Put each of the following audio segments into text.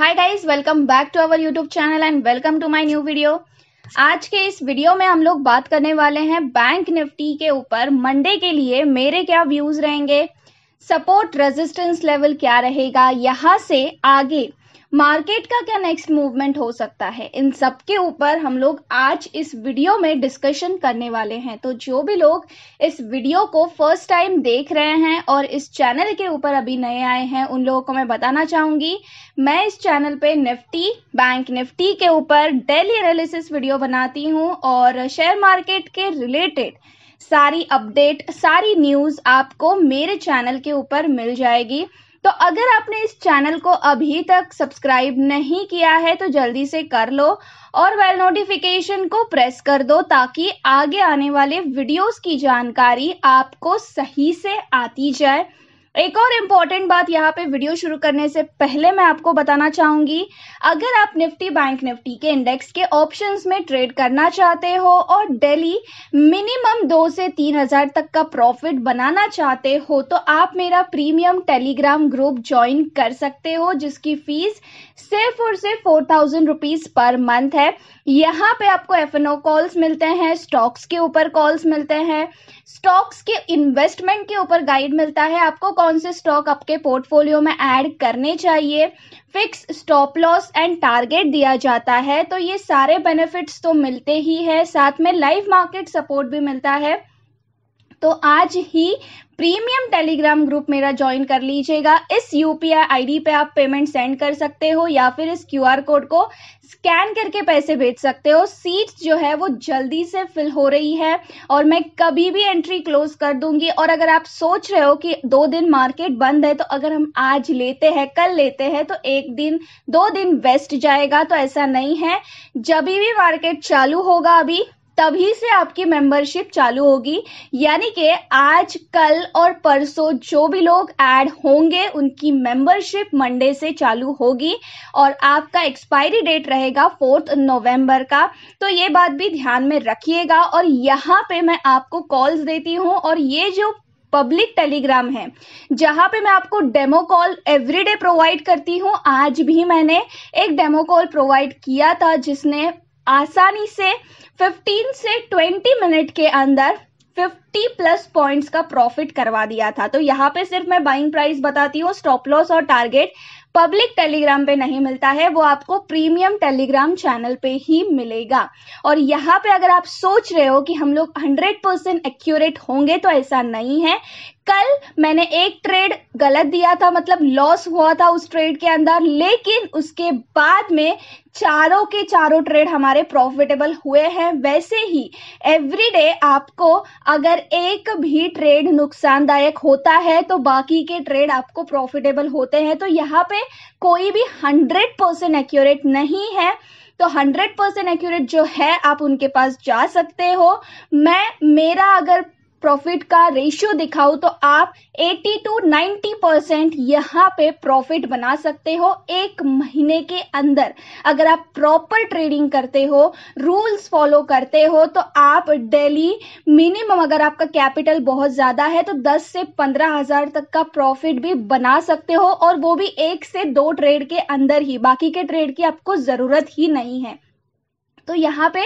hi guys welcome back to our YouTube channel and welcome to my new video आज के इस video में हम लोग बात करने वाले हैं बैंक निफ्टी के ऊपर मंडे के लिए मेरे क्या व्यूज रहेंगे सपोर्ट रेजिस्टेंस लेवल क्या रहेगा यहाँ से आगे मार्केट का क्या नेक्स्ट मूवमेंट हो सकता है इन सब के ऊपर हम लोग आज इस वीडियो में डिस्कशन करने वाले हैं तो जो भी लोग इस वीडियो को फर्स्ट टाइम देख रहे हैं और इस चैनल के ऊपर अभी नए आए हैं उन लोगों को मैं बताना चाहूंगी मैं इस चैनल पे निफ्टी बैंक निफ्टी के ऊपर डेली एनालिसिस वीडियो बनाती हूँ और शेयर मार्केट के रिलेटेड सारी अपडेट सारी न्यूज़ आपको मेरे चैनल के ऊपर मिल जाएगी तो अगर आपने इस चैनल को अभी तक सब्सक्राइब नहीं किया है तो जल्दी से कर लो और वेल नोटिफिकेशन को प्रेस कर दो ताकि आगे आने वाले वीडियोस की जानकारी आपको सही से आती जाए एक और इम्पॉर्टेंट बात यहाँ पे वीडियो शुरू करने से पहले मैं आपको बताना चाहूंगी अगर आप निफ्टी बैंक निफ्टी के इंडेक्स के ऑप्शंस में ट्रेड करना चाहते हो और डेली मिनिमम दो से तीन हजार तक का प्रॉफिट बनाना चाहते हो तो आप मेरा प्रीमियम टेलीग्राम ग्रुप ज्वाइन कर सकते हो जिसकी फीस सिर्फ और सिर्फ four thousand rupees per month है यहाँ पे आपको एफ कॉल्स मिलते हैं स्टॉक्स के ऊपर कॉल्स मिलते हैं स्टॉक्स के इन्वेस्टमेंट के ऊपर गाइड मिलता है आपको कौन से स्टॉक आपके पोर्टफोलियो में ऐड करने चाहिए fix stop loss and target दिया जाता है तो ये सारे बेनिफिट्स तो मिलते ही है साथ में लाइव मार्केट सपोर्ट भी मिलता है तो आज ही प्रीमियम टेलीग्राम ग्रुप मेरा ज्वाइन कर लीजिएगा इस यूपीआई आईडी पे आप पेमेंट सेंड कर सकते हो या फिर इस क्यूआर कोड को स्कैन करके पैसे भेज सकते हो सीट्स जो है वो जल्दी से फिल हो रही है और मैं कभी भी एंट्री क्लोज कर दूंगी और अगर आप सोच रहे हो कि दो दिन मार्केट बंद है तो अगर हम आज लेते हैं कल लेते हैं तो एक दिन दो दिन वेस्ट जाएगा तो ऐसा नहीं है जब भी मार्केट चालू होगा अभी तभी से आपकी मेंबरशिप चालू होगी यानी कि आज कल और परसों जो भी लोग ऐड होंगे उनकी मेंबरशिप मंडे से चालू होगी और आपका एक्सपायरी डेट रहेगा फोर्थ नवंबर का तो ये बात भी ध्यान में रखिएगा और यहाँ पे मैं आपको कॉल्स देती हूँ और ये जो पब्लिक टेलीग्राम है जहां पे मैं आपको डेमो कॉल एवरीडे प्रोवाइड करती हूँ आज भी मैंने एक डेमो कॉल प्रोवाइड किया था जिसने आसानी से 15 से 20 मिनट के अंदर 50 प्लस पॉइंट्स का प्रॉफिट करवा दिया था तो यहाँ पे सिर्फ मैं बाइंग प्राइस बताती हूँ स्टॉप लॉस और टारगेट पब्लिक टेलीग्राम पे नहीं मिलता है वो आपको प्रीमियम टेलीग्राम चैनल पे ही मिलेगा और यहाँ पे अगर आप सोच रहे हो कि हम लोग 100 परसेंट एक्यूरेट होंगे तो ऐसा नहीं है कल मैंने एक ट्रेड गलत दिया था मतलब लॉस हुआ था उस ट्रेड के अंदर लेकिन उसके बाद में चारों के चारों ट्रेड हमारे प्रॉफिटेबल हुए हैं वैसे ही एवरीडे आपको अगर एक भी ट्रेड नुकसानदायक होता है तो बाकी के ट्रेड आपको प्रॉफिटेबल होते हैं तो यहाँ पे कोई भी हंड्रेड परसेंट एक्यूरेट नहीं है तो 100 परसेंट एक्यूरेट जो है आप उनके पास जा सकते हो मैं मेरा अगर प्रॉफिट का रेशियो दिखाऊ तो आप 80 टू 90 परसेंट यहाँ पे प्रॉफिट बना सकते हो एक महीने के अंदर अगर आप प्रॉपर ट्रेडिंग करते हो रूल्स फॉलो करते हो तो आप डेली मिनिमम अगर आपका कैपिटल बहुत ज़्यादा है तो 10 से पंद्रह हज़ार तक का प्रॉफिट भी बना सकते हो और वो भी एक से दो ट्रेड के अंदर ही बाकी के ट्रेड की आपको ज़रूरत ही नहीं है तो यहाँ पे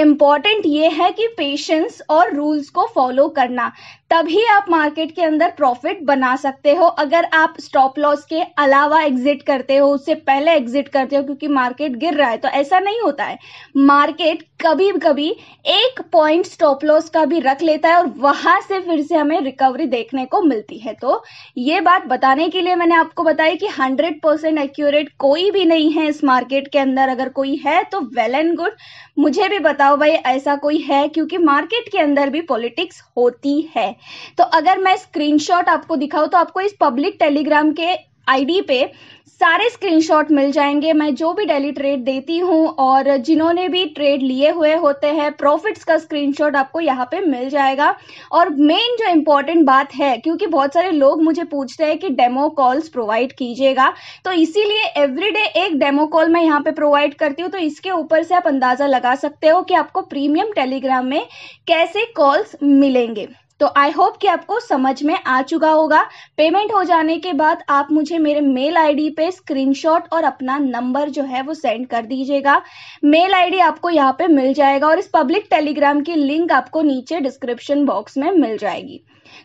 इम्पॉर्टेंट ये है कि पेशेंस और रूल्स को फॉलो करना तभी आप मार्केट के अंदर प्रॉफिट बना सकते हो अगर आप स्टॉप लॉस के अलावा एग्जिट करते हो उससे पहले एग्जिट करते हो क्योंकि मार्केट गिर रहा है तो ऐसा नहीं होता है मार्केट कभी कभी एक पॉइंट स्टॉप लॉस का भी रख लेता है और वहां से फिर से हमें रिकवरी देखने को मिलती है तो ये बात बताने के लिए मैंने आपको बताया कि हंड्रेड परसेंट एक्यूरेट कोई भी नहीं है इस मार्केट के अंदर अगर कोई है तो वेल एंड गुड मुझे भी बताओ भाई ऐसा कोई है क्योंकि मार्केट के अंदर भी पॉलिटिक्स होती है तो अगर मैं स्क्रीनशॉट आपको दिखाऊं तो आपको इस पब्लिक टेलीग्राम के आईडी पे सारे स्क्रीनशॉट मिल जाएंगे मैं जो भी डेली ट्रेड देती हूँ और जिन्होंने भी ट्रेड लिए हुए होते हैं प्रॉफिट्स का स्क्रीनशॉट आपको यहाँ पे मिल जाएगा और मेन जो इम्पोर्टेंट बात है क्योंकि बहुत सारे लोग मुझे पूछते हैं कि डेमो कॉल्स प्रोवाइड कीजिएगा तो इसीलिए एवरीडे एक डेमो कॉल मैं यहाँ पे प्रोवाइड करती हूँ तो इसके ऊपर से आप अंदाज़ा लगा सकते हो कि आपको प्रीमियम टेलीग्राम में कैसे कॉल्स मिलेंगे तो आई होप कि आपको समझ में आ चुका होगा पेमेंट हो जाने के बाद आप मुझे मेरे मेल आईडी पे स्क्रीनशॉट और अपना नंबर जो है वो सेंड कर दीजिएगा मेल आईडी आपको यहाँ पे मिल जाएगा और इस पब्लिक टेलीग्राम की लिंक आपको नीचे डिस्क्रिप्शन बॉक्स में मिल जाएगी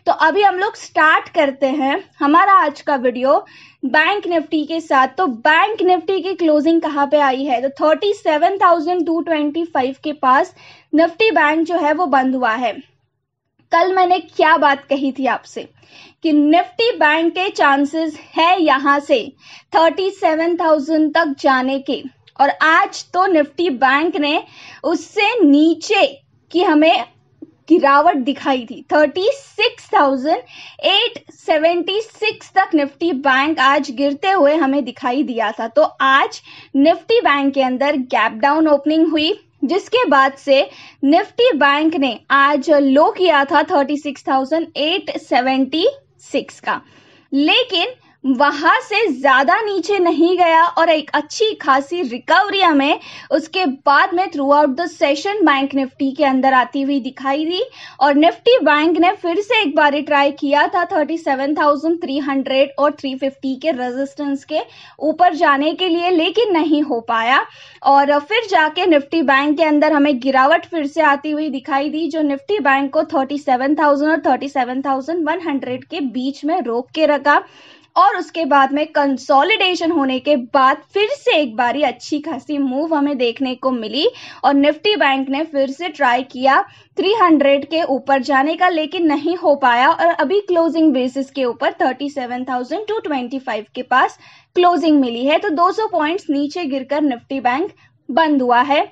तो अभी हम लोग स्टार्ट करते हैं हमारा आज का वीडियो बैंक निफ्टी के साथ तो बैंक निफ्टी की क्लोजिंग कहाँ पे आई है तो thirty seven thousand two twenty five के पास निफ्टी बैंक जो है वो बंद हुआ है कल मैंने क्या बात कही थी आपसे कि निफ्टी बैंक के चांसेस है यहां से 37,000 तक जाने के और आज तो निफ्टी बैंक ने उससे नीचे की हमें गिरावट दिखाई थी 36,876 तक निफ्टी बैंक आज गिरते हुए हमें दिखाई दिया था तो आज निफ्टी बैंक के अंदर गैप डाउन ओपनिंग हुई जिसके बाद से निफ्टी बैंक ने आज लो किया था 36,876 का लेकिन वहां से ज्यादा नीचे नहीं गया और एक अच्छी खासी रिकवरी हमें उसके बाद में throughout the session bank Nifty के अंदर आती हुई दिखाई दी और निफ्टी बैंक ने फिर से एक बार ट्राई किया था 37,300 और 350 के रेजिस्टेंस के ऊपर जाने के लिए लेकिन नहीं हो पाया और फिर जाके निफ्टी बैंक के अंदर हमें गिरावट फिर से आती हुई दिखाई दी जो निफ्टी बैंक को थर्टी और थर्टी के बीच में रोक के रखा और उसके बाद में कंसोलिडेशन होने के बाद फिर से एक बारी अच्छी खासी मूव हमें देखने को मिली और निफ्टी बैंक ने फिर से ट्राई किया 300 के ऊपर जाने का लेकिन नहीं हो पाया और अभी क्लोजिंग बेसिस के ऊपर 37,225 के पास क्लोजिंग मिली है तो 200 पॉइंट्स नीचे गिरकर निफ्टी बैंक बंद हुआ है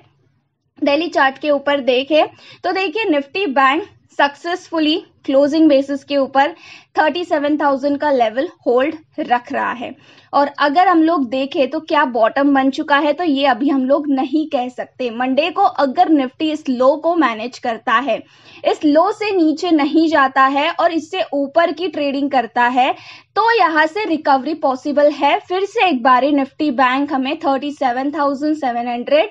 दिल्ली चार्ट के ऊपर देखें तो देखिए Nifty bank successfully closing basis के ऊपर 37,000 का लेवल होल्ड रख रहा है और अगर हम लोग देखें तो क्या बॉटम बन चुका है तो ये अभी हम लोग नहीं कह सकते मंडे को अगर निफ्टी इस लो को मैनेज करता है इस लो से नीचे नहीं जाता है और इससे ऊपर की ट्रेडिंग करता है तो यहाँ से रिकवरी पॉसिबल है फिर से एक बार निफ्टी बैंक हमें 37,700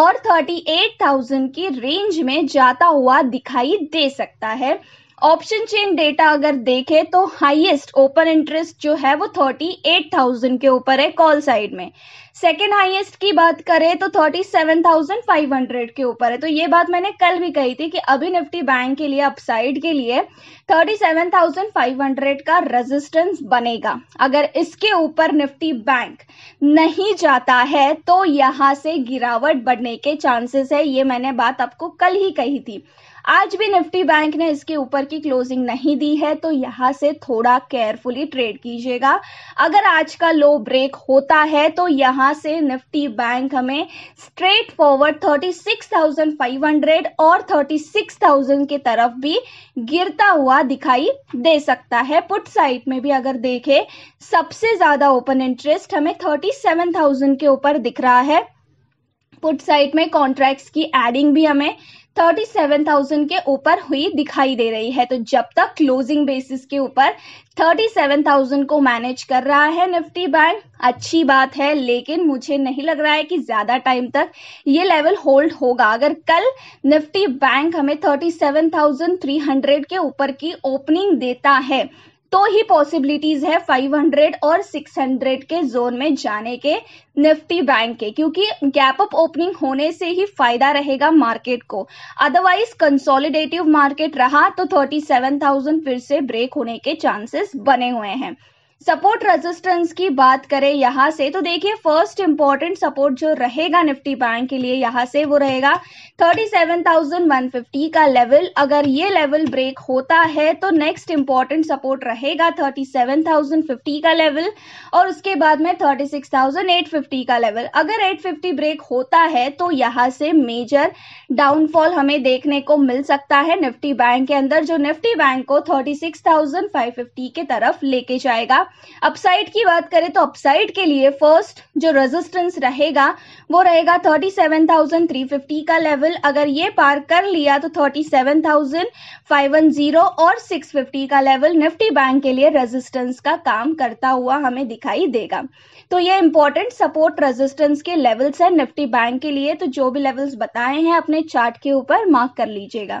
और 38,000 की रेंज में जाता हुआ दिखाई दे सकता है ऑप्शन चेन डेटा अगर देखें तो हाईएस्ट ओपन इंटरेस्ट जो है वो थर्टी एट थाउजेंड के ऊपर है कॉल साइड में सेकेंड हाइएस्ट की बात करें तो thirty seven thousand five hundred के ऊपर है तो ये बात मैंने कल भी कही थी कि अभी निफ्टी बैंक के लिए अपसाइड के लिए thirty seven thousand five hundred का रेजिस्टेंस बनेगा अगर इसके ऊपर निफ्टी बैंक नहीं जाता है तो यहाँ से गिरावट बढ़ने के चांसेस है ये मैंने बात आपको कल ही कही थी आज भी निफ्टी बैंक ने इसके ऊपर की क्लोजिंग नहीं दी है तो यहाँ से थोड़ा केयरफुली ट्रेड कीजिएगा अगर आज का लो ब्रेक होता है तो यहाँ यहां से निफ्टी बैंक हमें स्ट्रेट फॉरवर्ड 36,500 और 36,000 के तरफ भी गिरता हुआ दिखाई दे सकता है पुट साइड में भी अगर देखें सबसे ज़्यादा ओपन इंटरेस्ट हमें 37,000 के ऊपर दिख रहा है पुट साइड में कॉन्ट्रैक्ट्स की एडिंग भी हमें 37,000 के ऊपर हुई दिखाई दे रही है तो जब तक क्लोजिंग बेसिस के ऊपर 37,000 को मैनेज कर रहा है निफ्टी बैंक अच्छी बात है लेकिन मुझे नहीं लग रहा है कि ज्यादा टाइम तक ये लेवल होल्ड होगा अगर कल निफ्टी बैंक हमें 37,300 के ऊपर की ओपनिंग देता है तो ही पॉसिबिलिटीज है 500 और 600 के जोन में जाने के निफ्टी बैंक के क्योंकि गैप अप ओपनिंग होने से ही फायदा रहेगा मार्केट को अदरवाइज कंसोलिडेटिव मार्केट रहा तो 37,000 फिर से ब्रेक होने के चांसेस बने हुए हैं सपोर्ट रेजिस्टेंस की बात करें यहाँ से तो देखिए फर्स्ट इंपॉर्टेंट सपोर्ट जो रहेगा निफ्टी बैंक के लिए यहाँ से वो रहेगा 37,150 का लेवल अगर ये लेवल ब्रेक होता है तो नेक्स्ट इंपॉर्टेंट सपोर्ट रहेगा 37,050 का लेवल और उसके बाद में 36,850 का लेवल अगर 850 ब्रेक होता है तो यहाँ से मेजर डाउनफॉल हमें देखने को मिल सकता है निफ्टी बैंक के अंदर जो निफ्टी बैंक को थर्टी के तरफ लेके जाएगा अपसाइड की बात करें तो अपसाइड के लिए फर्स्ट जो रेजिस्टेंस रहेगा वो रहेगा 37,350 का लेवल अगर ये पार कर लिया तो 37,510 और 650 का लेवल निफ्टी बैंक के लिए रेजिस्टेंस का काम करता हुआ हमें दिखाई देगा तो ये इंपॉर्टेंट सपोर्ट रेजिस्टेंस के लेवल्स है निफ्टी बैंक के लिए तो जो भी लेवल्स बताए हैं अपने चार्ट के ऊपर मार्क कर लीजिएगा